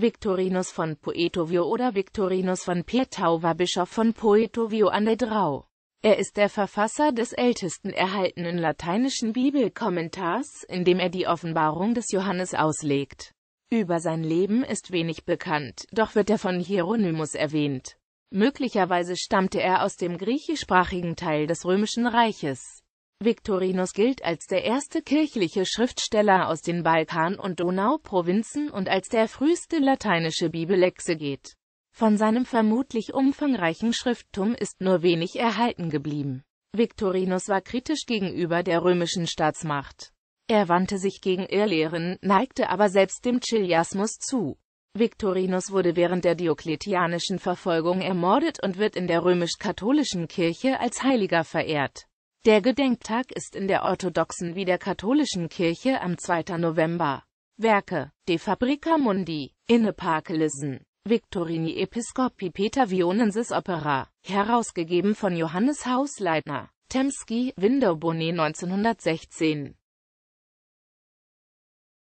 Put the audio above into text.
Victorinus von Poetovio oder Victorinus von Pietau war Bischof von Poetovio an der Drau. Er ist der Verfasser des ältesten erhaltenen lateinischen Bibelkommentars, in dem er die Offenbarung des Johannes auslegt. Über sein Leben ist wenig bekannt, doch wird er von Hieronymus erwähnt. Möglicherweise stammte er aus dem griechischsprachigen Teil des Römischen Reiches. Victorinus gilt als der erste kirchliche Schriftsteller aus den Balkan- und Donauprovinzen und als der früheste lateinische Bibelexeget. Von seinem vermutlich umfangreichen Schrifttum ist nur wenig erhalten geblieben. Victorinus war kritisch gegenüber der römischen Staatsmacht. Er wandte sich gegen Irrlehren, neigte aber selbst dem Chiliasmus zu. Victorinus wurde während der diokletianischen Verfolgung ermordet und wird in der römisch-katholischen Kirche als Heiliger verehrt. Der Gedenktag ist in der orthodoxen wie der katholischen Kirche am 2. November. Werke De Fabrica Mundi, Inneparkelissen, Victorini Episcopi Peter Vionensis Opera, herausgegeben von Johannes Hausleitner, Temski, Window Bonnet 1916.